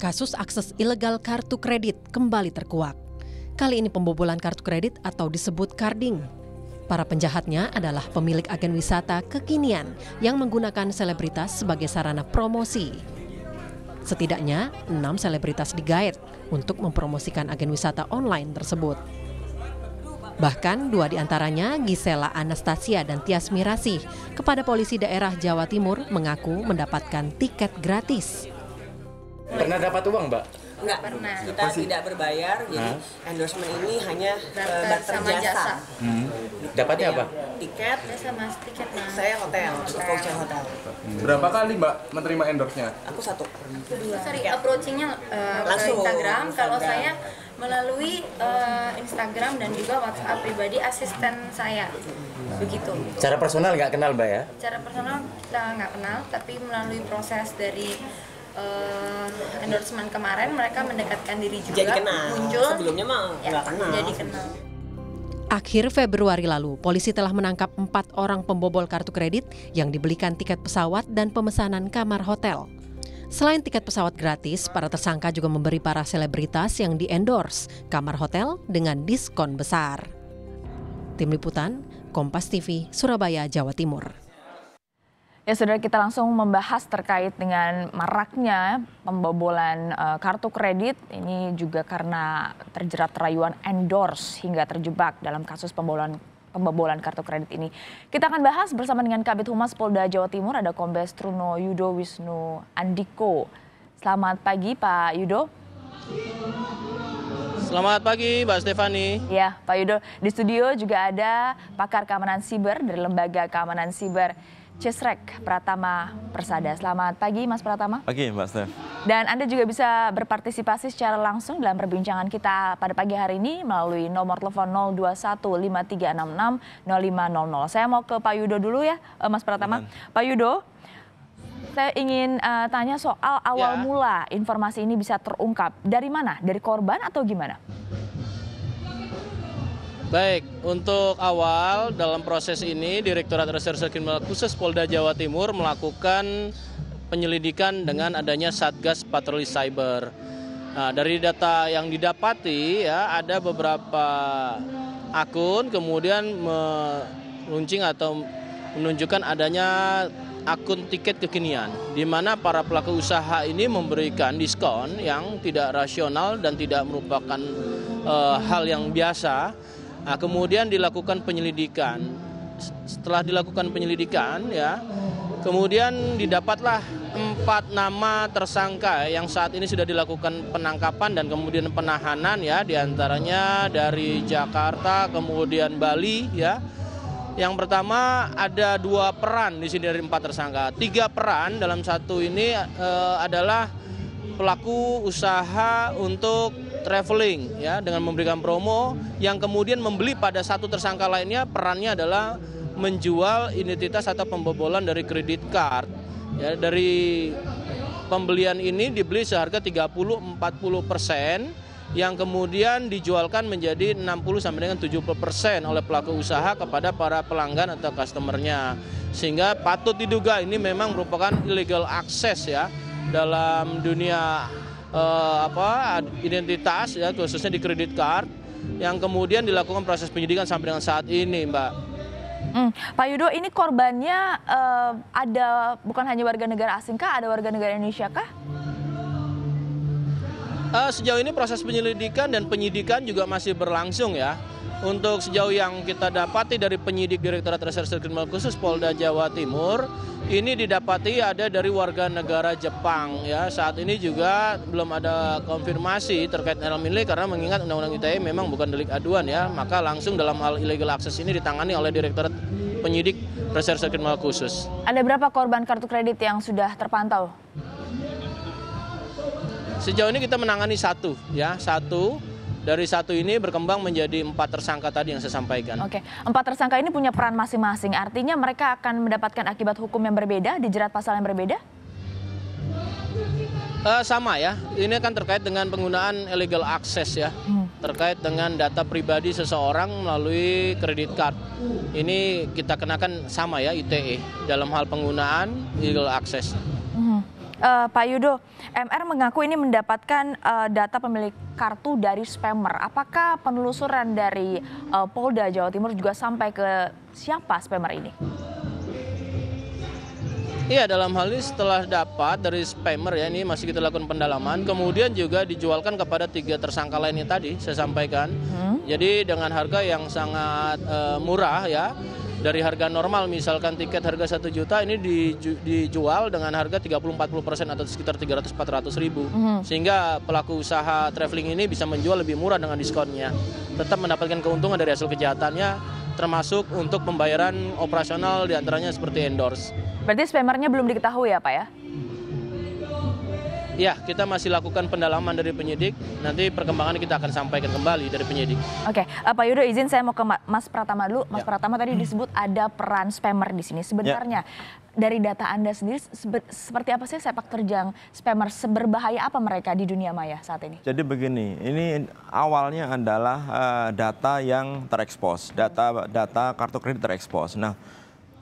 Kasus akses ilegal kartu kredit kembali terkuak. Kali ini pembobolan kartu kredit atau disebut carding. Para penjahatnya adalah pemilik agen wisata kekinian yang menggunakan selebritas sebagai sarana promosi. Setidaknya enam selebritas digait untuk mempromosikan agen wisata online tersebut. Bahkan dua di antaranya, Gisela Anastasia dan Tias Mirasih, kepada polisi daerah Jawa Timur mengaku mendapatkan tiket gratis. Pernah dapat uang, Mbak? Enggak pernah. Kita Pasti. tidak berbayar, jadi Hah? endorsement ini hanya eh, barter, sama jasa. jasa. Hmm. Dapatnya apa? Tiket. Ya sama tiket, Nah. Saya hotel, voucher hotel. Hmm. Berapa kali, Mbak, menerima endorse-nya? Aku satu. Kedua. Sorry, approaching-nya uh, eh, Langsung. Instagram. Kalau saya melalui uh, Instagram dan juga WhatsApp pribadi asisten saya begitu cara personal nggak kenal mbak ya cara personal kita nggak kenal tapi melalui proses dari uh, endorsement kemarin mereka mendekatkan diri juga jadi kenal. muncul sebelumnya mah ya, kenal jadi kenal Akhir Februari lalu, polisi telah menangkap empat orang pembobol kartu kredit yang dibelikan tiket pesawat dan pemesanan kamar hotel. Selain tiket pesawat gratis, para tersangka juga memberi para selebritas yang di endorse kamar hotel dengan diskon besar. Tim Liputan, Kompas TV, Surabaya, Jawa Timur. Ya saudara kita langsung membahas terkait dengan maraknya pembobolan uh, kartu kredit ini juga karena terjerat rayuan endorse hingga terjebak dalam kasus pembobolan pembobolan kartu kredit ini. Kita akan bahas bersama dengan Kabit Humas Polda Jawa Timur ada Kombes Truno Yudo Wisnu Andiko. Selamat pagi Pak Yudo. Selamat pagi, Mbak Stefani. Ya, Pak Yudo, di studio juga ada pakar keamanan siber dari Lembaga Keamanan Siber. Cesrek Pratama Persada. Selamat pagi Mas Pratama. Pagi Mbak Steph. Dan Anda juga bisa berpartisipasi secara langsung dalam perbincangan kita pada pagi hari ini melalui nomor telepon 0215366050. Saya mau ke Pak Yudo dulu ya eh, Mas Pratama. Pak Yudo, saya ingin uh, tanya soal awal ya. mula informasi ini bisa terungkap. Dari mana? Dari korban atau gimana? Baik, untuk awal dalam proses ini Direktorat Reserse Kriminal Khusus Polda Jawa Timur melakukan penyelidikan dengan adanya Satgas Patroli Cyber. Nah, dari data yang didapati ya ada beberapa akun kemudian meluncing atau menunjukkan adanya akun tiket kekinian di mana para pelaku usaha ini memberikan diskon yang tidak rasional dan tidak merupakan e, hal yang biasa Nah, kemudian dilakukan penyelidikan. Setelah dilakukan penyelidikan, ya, kemudian didapatlah empat nama tersangka yang saat ini sudah dilakukan penangkapan dan kemudian penahanan, ya, diantaranya dari Jakarta, kemudian Bali, ya. Yang pertama ada dua peran di sini dari empat tersangka. Tiga peran dalam satu ini e, adalah pelaku usaha untuk traveling ya dengan memberikan promo yang kemudian membeli pada satu tersangka lainnya perannya adalah menjual identitas atau pembobolan dari kredit card ya dari pembelian ini dibeli seharga 30 40 persen yang kemudian dijualkan menjadi 60 sampai dengan 70 persen oleh pelaku usaha kepada para pelanggan atau customernya sehingga patut diduga ini memang merupakan illegal access ya dalam dunia uh, apa identitas ya khususnya di kredit card yang kemudian dilakukan proses penyidikan sampai dengan saat ini, Mbak. Hmm. Pak Yudo, ini korbannya uh, ada bukan hanya warga negara asing kah, ada warga negara Indonesia kah? Uh, sejauh ini proses penyelidikan dan penyidikan juga masih berlangsung ya. Untuk sejauh yang kita dapati dari penyidik Direktorat Reserse Kriminal Khusus Polda Jawa Timur, ini didapati ada dari warga negara Jepang ya. Saat ini juga belum ada konfirmasi terkait dalam ini karena mengingat Undang-Undang ITE memang bukan delik aduan ya, maka langsung dalam hal illegal access ini ditangani oleh Direktorat Penyidik Reserse Kriminal Khusus. Ada berapa korban kartu kredit yang sudah terpantau? Sejauh ini kita menangani satu ya, satu dari satu ini berkembang menjadi empat tersangka tadi yang saya sampaikan. Oke, empat tersangka ini punya peran masing-masing. Artinya mereka akan mendapatkan akibat hukum yang berbeda, dijerat pasal yang berbeda? Uh, sama ya, ini kan terkait dengan penggunaan illegal access ya, hmm. terkait dengan data pribadi seseorang melalui kredit card. Ini kita kenakan sama ya ITE dalam hal penggunaan illegal access uh, Pak Yudo, MR mengaku ini mendapatkan uh, data pemilik kartu dari spammer. Apakah penelusuran dari uh, Polda Jawa Timur juga sampai ke siapa spammer ini? Iya dalam hal ini setelah dapat dari spammer ya ini masih kita lakukan pendalaman kemudian juga dijualkan kepada tiga tersangka lainnya tadi saya sampaikan hmm. jadi dengan harga yang sangat uh, murah ya dari harga normal misalkan tiket harga 1 juta ini dijual dengan harga 30-40% atau sekitar 300-400 ribu mm-hmm. sehingga pelaku usaha traveling ini bisa menjual lebih murah dengan diskonnya tetap mendapatkan keuntungan dari hasil kejahatannya termasuk untuk pembayaran operasional diantaranya seperti endorse. Berarti spammernya belum diketahui ya Pak ya? ya kita masih lakukan pendalaman dari penyidik. Nanti perkembangan kita akan sampaikan kembali dari penyidik. Oke, okay. Uh, eh, Pak Yudo izin saya mau ke Mas Pratama dulu. Mas ya. Pratama tadi disebut ada peran spammer di sini. Sebenarnya ya. dari data Anda sendiri sebe seperti apa sih sepak terjang spammer? Seberbahaya apa mereka di dunia maya saat ini? Jadi begini, ini awalnya adalah uh, data yang terekspos, data data kartu kredit terekspos. Nah,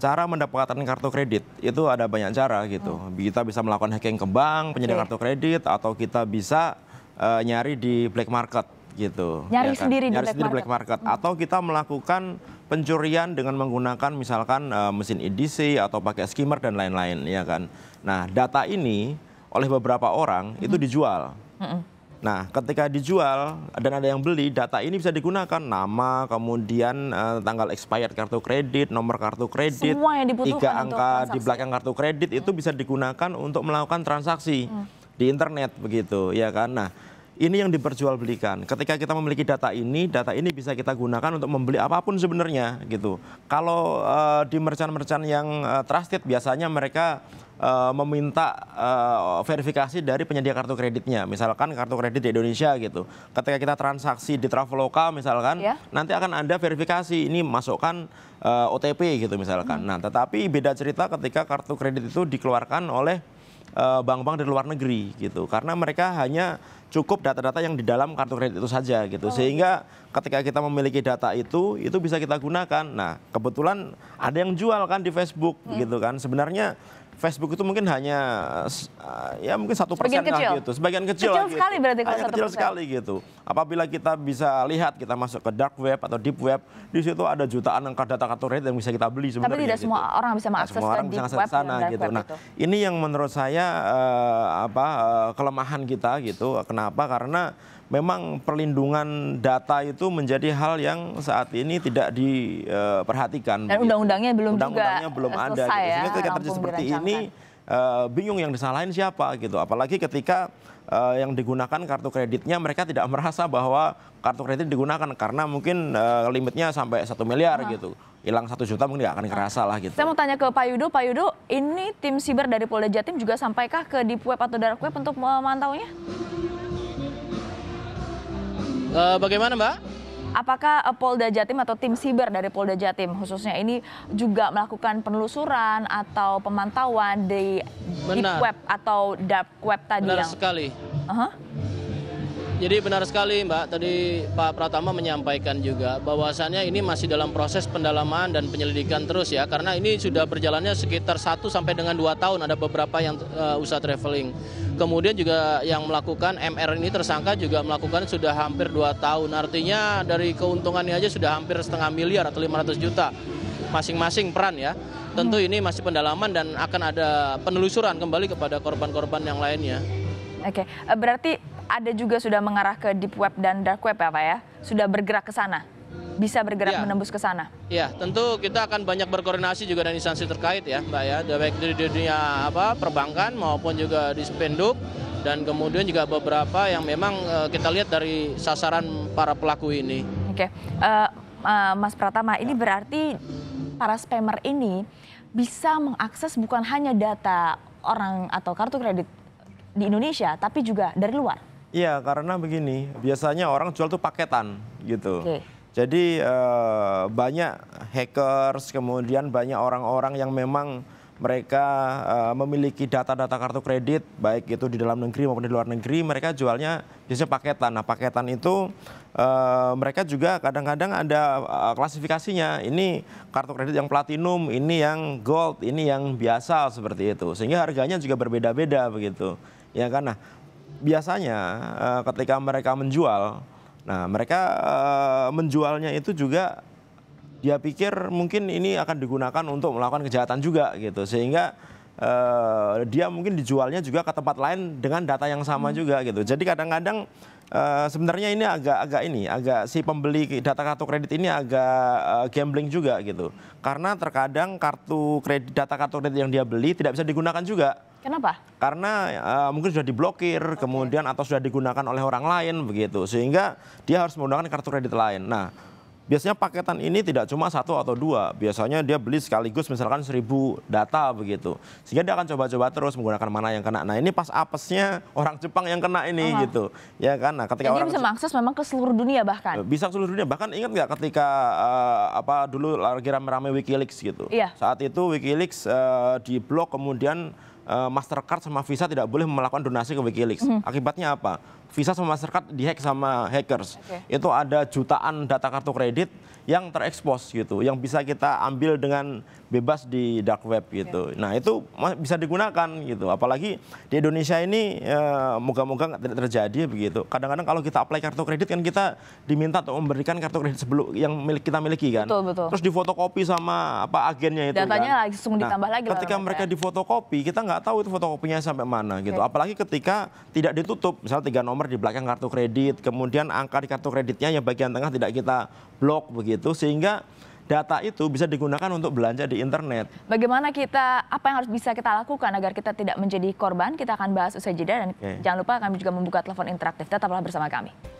Cara mendapatkan kartu kredit itu ada banyak cara gitu. Hmm. Kita bisa melakukan hacking ke bank, penyedia okay. kartu kredit, atau kita bisa uh, nyari di black market gitu. Nyari ya kan? sendiri nyari di sendiri black market. black market. Hmm. Atau kita melakukan pencurian dengan menggunakan misalkan uh, mesin EDC atau pakai skimmer dan lain-lain ya kan. Nah data ini oleh beberapa orang hmm. itu dijual. Hmm. Nah, ketika dijual dan ada yang beli, data ini bisa digunakan nama, kemudian eh, tanggal expired kartu kredit, nomor kartu kredit, Semua yang tiga angka di belakang kartu kredit itu hmm. bisa digunakan untuk melakukan transaksi hmm. di internet begitu, ya kan? Nah, ini yang diperjualbelikan. Ketika kita memiliki data ini, data ini bisa kita gunakan untuk membeli apapun sebenarnya gitu. Kalau uh, di merchant-merchant yang uh, trusted biasanya mereka uh, meminta uh, verifikasi dari penyedia kartu kreditnya. Misalkan kartu kredit di Indonesia gitu. Ketika kita transaksi di Traveloka misalkan, yeah. nanti akan ada verifikasi ini masukkan uh, OTP gitu misalkan. Mm. Nah, tetapi beda cerita ketika kartu kredit itu dikeluarkan oleh bank-bank uh, dari luar negeri gitu. Karena mereka hanya cukup data-data yang di dalam kartu kredit itu saja gitu. Oh. Sehingga ketika kita memiliki data itu, itu bisa kita gunakan. Nah, kebetulan ada yang jual kan di Facebook hmm. gitu kan. Sebenarnya Facebook itu mungkin hanya eh, ya mungkin satu persen lah gitu, sebagian kecil. Kecil lah sekali gitu. berarti kalau satu Kecil sekali gitu. Apabila kita bisa lihat kita masuk ke dark web atau deep web, di situ ada jutaan angka data kategori yang bisa kita beli sebenarnya. Tapi tidak gitu. semua orang bisa mengakses nah, semua orang bisa web sana gitu. Web nah, itu. ini yang menurut saya uh, apa uh, kelemahan kita gitu. Kenapa? Karena memang perlindungan data itu menjadi hal yang saat ini tidak diperhatikan. Dan undang-undangnya belum undang juga belum ada. gitu. Sehingga ya, ketika terjadi seperti ini ini uh, bingung yang disalahin siapa gitu. Apalagi ketika uh, yang digunakan kartu kreditnya mereka tidak merasa bahwa kartu kredit digunakan karena mungkin uh, limitnya sampai satu miliar gitu. Hilang satu juta mungkin nggak akan kerasa lah gitu. Saya mau tanya ke Pak Yudo, Pak Yudo ini tim siber dari Polda Jatim juga sampaikah ke Deep Web atau Dark Web untuk memantaunya? Uh, bagaimana Mbak? Apakah eh, Polda Jatim atau tim siber dari Polda Jatim khususnya ini juga melakukan penelusuran atau pemantauan di Benar. deep web atau dark web tadi Benar yang sekali. Uh -huh. Jadi benar sekali Mbak, tadi Pak Pratama menyampaikan juga bahwasannya ini masih dalam proses pendalaman dan penyelidikan terus ya karena ini sudah berjalannya sekitar 1 sampai dengan 2 tahun ada beberapa yang uh, usaha traveling. Kemudian juga yang melakukan MR ini tersangka juga melakukan sudah hampir 2 tahun. Artinya dari keuntungannya aja sudah hampir setengah miliar atau 500 juta masing-masing peran ya. Tentu hmm. ini masih pendalaman dan akan ada penelusuran kembali kepada korban-korban yang lainnya. Oke, eh, berarti ada juga sudah mengarah ke deep web dan dark web ya Pak ya? Sudah bergerak ke sana? Bisa bergerak ya. menembus ke sana? Ya, tentu kita akan banyak berkoordinasi juga dengan instansi terkait ya Mbak ya, baik di dunia apa perbankan maupun juga di Spenduk dan kemudian juga beberapa yang memang uh, kita lihat dari sasaran para pelaku ini. Oke, okay. uh, eh, uh, eh, Mas Pratama, ini berarti para spammer ini bisa mengakses bukan hanya data orang atau kartu kredit di Indonesia, tapi juga dari luar. Iya, karena begini, biasanya orang jual tuh paketan gitu. Okay. Jadi eh, banyak hackers, kemudian banyak orang-orang yang memang mereka eh, memiliki data-data kartu kredit, baik itu di dalam negeri maupun di luar negeri, mereka jualnya biasanya paketan. Nah, paketan itu eh, mereka juga kadang-kadang ada klasifikasinya. Ini kartu kredit yang platinum, ini yang gold, ini yang biasa seperti itu. Sehingga harganya juga berbeda-beda begitu. Ya kan? Nah, biasanya uh, ketika mereka menjual, nah mereka uh, menjualnya itu juga dia pikir mungkin ini akan digunakan untuk melakukan kejahatan juga gitu sehingga uh, dia mungkin dijualnya juga ke tempat lain dengan data yang sama hmm. juga gitu. Jadi kadang-kadang uh, sebenarnya ini agak-agak ini agak si pembeli data kartu kredit ini agak uh, gambling juga gitu. Karena terkadang kartu kredit data kartu kredit yang dia beli tidak bisa digunakan juga Kenapa? Karena uh, mungkin sudah diblokir, okay. kemudian atau sudah digunakan oleh orang lain begitu, sehingga dia harus menggunakan kartu kredit lain. Nah, biasanya paketan ini tidak cuma satu atau dua, biasanya dia beli sekaligus misalkan seribu data begitu, sehingga dia akan coba-coba terus menggunakan mana yang kena. Nah ini pas apesnya orang Jepang yang kena ini uh-huh. gitu, ya kan? Nah ketika Dan orang bisa mengakses memang ke seluruh dunia bahkan eh, bisa ke seluruh dunia bahkan ingat nggak ketika uh, apa dulu lagi rame-rame WikiLeaks gitu, iya. saat itu WikiLeaks uh, di kemudian Eh, Mastercard sama Visa tidak boleh melakukan donasi ke WikiLeaks. Mm. Akibatnya apa? Visa sama Mastercard dihack sama hackers. Okay. Itu ada jutaan data kartu kredit yang terekspos gitu, yang bisa kita ambil dengan bebas di dark web gitu. Okay. Nah itu bisa digunakan gitu, apalagi di Indonesia ini eh, moga-moga eh, tidak terjadi begitu. Kadang-kadang kalau kita apply kartu kredit kan kita diminta untuk memberikan kartu kredit sebelum yang milik kita miliki kan. Betul, betul. Terus difotokopi sama apa agennya itu Datanya kan. langsung nah, ditambah lagi. Ketika mereka ya. difotokopi, kita nggak tahu itu fotokopinya sampai mana gitu. Okay. Apalagi ketika tidak ditutup, misalnya tiga nomor nomor di belakang kartu kredit, kemudian angka di kartu kreditnya yang bagian tengah tidak kita blok begitu sehingga data itu bisa digunakan untuk belanja di internet. Bagaimana kita, apa yang harus bisa kita lakukan agar kita tidak menjadi korban? Kita akan bahas usai jeda dan okay. jangan lupa kami juga membuka telepon interaktif. Tetaplah bersama kami.